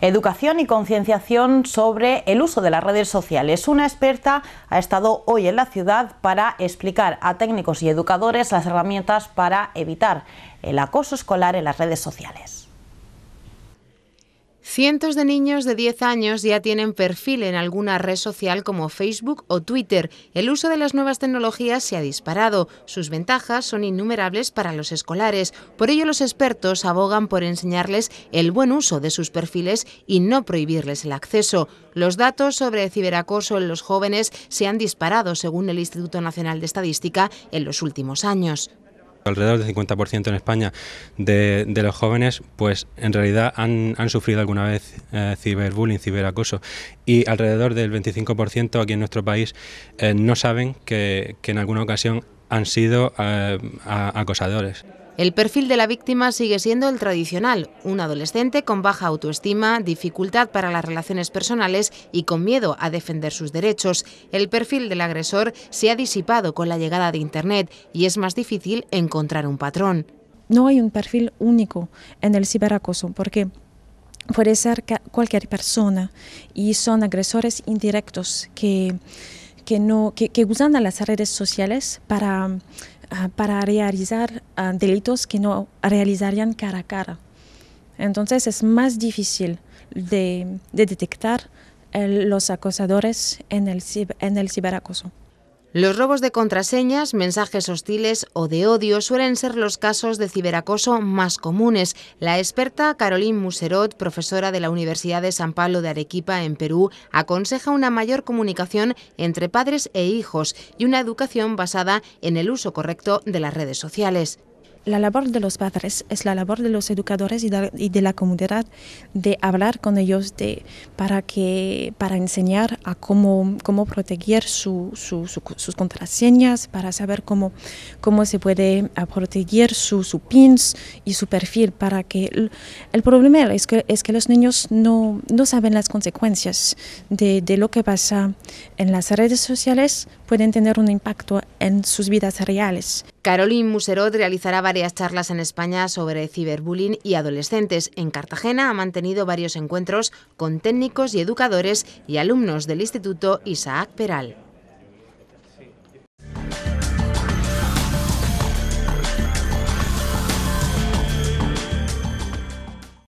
Educación y concienciación sobre el uso de las redes sociales. Una experta ha estado hoy en la ciudad para explicar a técnicos y educadores las herramientas para evitar el acoso escolar en las redes sociales. Cientos de niños de 10 años ya tienen perfil en alguna red social como Facebook o Twitter. El uso de las nuevas tecnologías se ha disparado. Sus ventajas son innumerables para los escolares. Por ello los expertos abogan por enseñarles el buen uso de sus perfiles y no prohibirles el acceso. Los datos sobre ciberacoso en los jóvenes se han disparado según el Instituto Nacional de Estadística en los últimos años alrededor del 50% en España de, los jóvenes, pues en realidad han, sufrido alguna vez eh, ciberbullying, ciberacoso, y alrededor del 25% aquí en nuestro país eh, no saben que, en alguna ocasión han sido eh, acosadores. El perfil de la víctima sigue siendo el tradicional, un adolescente con baja autoestima, dificultad para las relaciones personales y con miedo a defender sus derechos. El perfil del agresor se ha disipado con la llegada de Internet y es más difícil encontrar un patrón. No hay un perfil único en el ciberacoso porque puede ser cualquier persona y son agresores indirectos que que, no, usan las redes sociales para, ah, para realizar ah, delitos que no realizarían cara a cara. Entonces es más difícil de, detectar eh, los acosadores en el ciberacoso. Los robos de contraseñas, mensajes hostiles o de odio suelen ser los casos de ciberacoso más comunes. La experta Caroline Muserot, profesora de la Universidad de San Pablo de Arequipa en Perú, aconseja una mayor comunicación entre padres e hijos y una educación basada en el uso correcto de las redes sociales la labor de los padres es la labor de los educadores y de, la comunidad de hablar con ellos para, que, para enseñar a cómo, cómo proteger sus contraseñas, para saber cómo, cómo se puede ah, proteger su, pins y su perfil. Para que el, problema es que, es que los niños no, saben las consecuencias de, de lo que pasa en las redes sociales, pueden tener un impacto en sus vidas reales. Caroline Muserot realizará varias charlas en España sobre ciberbullying y adolescentes. En Cartagena ha mantenido varios encuentros con técnicos y educadores y alumnos del Instituto Isaac Peral.